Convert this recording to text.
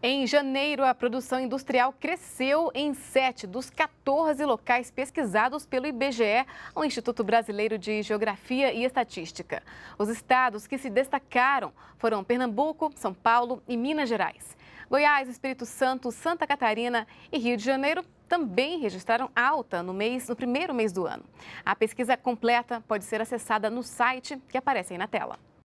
Em janeiro, a produção industrial cresceu em 7 dos 14 locais pesquisados pelo IBGE, o Instituto Brasileiro de Geografia e Estatística. Os estados que se destacaram foram Pernambuco, São Paulo e Minas Gerais. Goiás, Espírito Santo, Santa Catarina e Rio de Janeiro também registraram alta no mês, no primeiro mês do ano. A pesquisa completa pode ser acessada no site que aparece aí na tela.